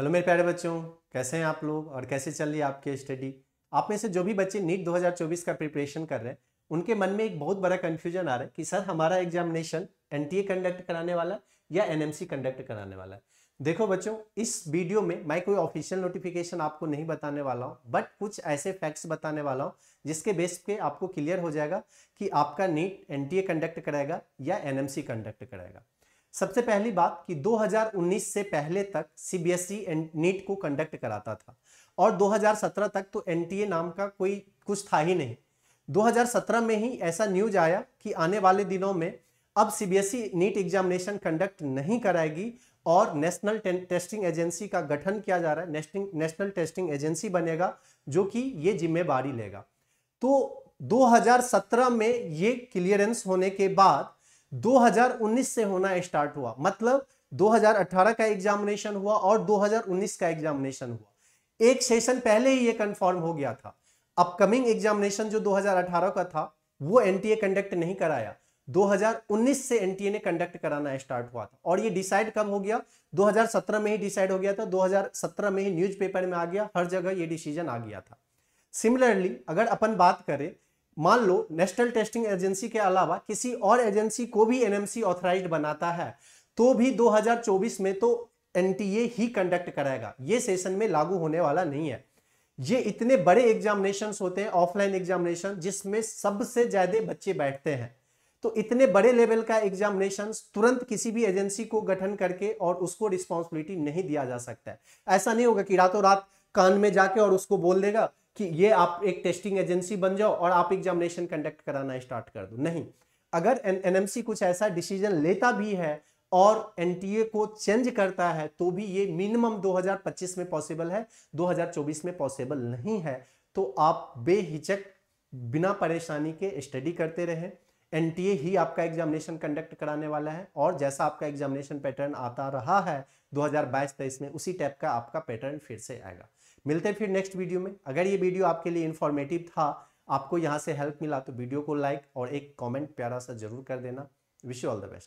hello मेरे प्यारे बच्चों कैसे हैं आप लोग और कैसे चल रही है आपकी स्टडी आप में से जो भी बच्चे नीट 2024 का प्रिपरेशन कर रहे हैं उनके मन में एक बहुत बड़ा कन्फ्यूजन आ रहा है कि सर हमारा एग्जामिनेशन एनटीए कंडक्ट कराने वाला है या एनएमसी कंडक्ट कराने वाला है देखो बच्चों इस वीडियो में मैं कोई ऑफिशियल नोटिफिकेशन आपको नहीं बताने वाला हूँ बट कुछ ऐसे फैक्ट्स बताने वाला हूँ जिसके बेस पे आपको क्लियर हो जाएगा कि आपका नीट एनटीए कंडक्ट कराएगा या एनएमसी कंडक्ट कराएगा सबसे पहली बात कि 2019 से पहले तक सीबीएसई e नीट को कंडक्ट कराता था और 2017 तक तो एनटीए नाम का कोई कुछ था ही नहीं 2017 में ही ऐसा न्यूज आया कि आने वाले दिनों में अब CBSE e NEET examination conduct नहीं कराएगी और नेशनल टेस्टिंग एजेंसी का गठन किया जा रहा है नेशनल नेशनल टेस्टिंग एजेंसी बनेगा जो कि ये जिम्मेवारी लेगा तो 2017 में ये क्लियरेंस होने के बाद 2019 से होना स्टार्ट हुआ मतलब 2018 का एग्जामिनेशन हुआ और 2019 का एग्जामिनेशन हुआ एक सेशन पहले ही ये कंफर्म हो गया था अपकमिंग एग्जामिनेशन जो 2018 का था वो एनटीए कंडक्ट नहीं कराया 2019 से एनटीए ने कंडक्ट कराना स्टार्ट हुआ था और ये डिसाइड कब हो गया 2017 में ही डिसाइड हो गया था 2017 में ही न्यूज़पेपर में आ गया हर जगह ये डिसीजन आ गया था सिमिलरली अगर अपन बात करें मान लो नेशनल टेस्टिंग एजेंसी के अलावा किसी और एजेंसी को भी एनएमसी ऑथराइज बनाता है तो भी 2024 में तो एनटीए ही कंडक्ट कराएगा ये सेशन में लागू होने वाला नहीं है ये इतने बड़े एग्जामिनेशन होते हैं ऑफलाइन एग्जामिनेशन जिसमें सबसे ज्यादा बच्चे बैठते हैं तो इतने बड़े लेवल का एग्जामिनेशन तुरंत किसी भी एजेंसी को गठन करके और उसको रिस्पॉन्सिबिलिटी नहीं दिया जा सकता है ऐसा नहीं होगा कि रातों रात कान में जाके और उसको बोल देगा कि ये आप एक टेस्टिंग एजेंसी बन जाओ और आप एग्जामिनेशन कंडक्ट कराना स्टार्ट कर दो नहीं अगर एन कुछ ऐसा डिसीजन लेता भी है और एन को चेंज करता है तो भी ये मिनिमम 2025 में पॉसिबल है 2024 में पॉसिबल नहीं है तो आप बेहिचक बिना परेशानी के स्टडी करते रहें एन ही आपका एग्जामिनेशन कंडक्ट कराने वाला है और जैसा आपका एग्जामिनेशन पैटर्न आता रहा है 2022 हजार में उसी टाइप का आपका पैटर्न फिर से आएगा मिलते हैं फिर नेक्स्ट वीडियो में अगर ये वीडियो आपके लिए इन्फॉर्मेटिव था आपको यहाँ से हेल्प मिला तो वीडियो को लाइक और एक कॉमेंट प्यारा सा जरूर कर देना wish you all the best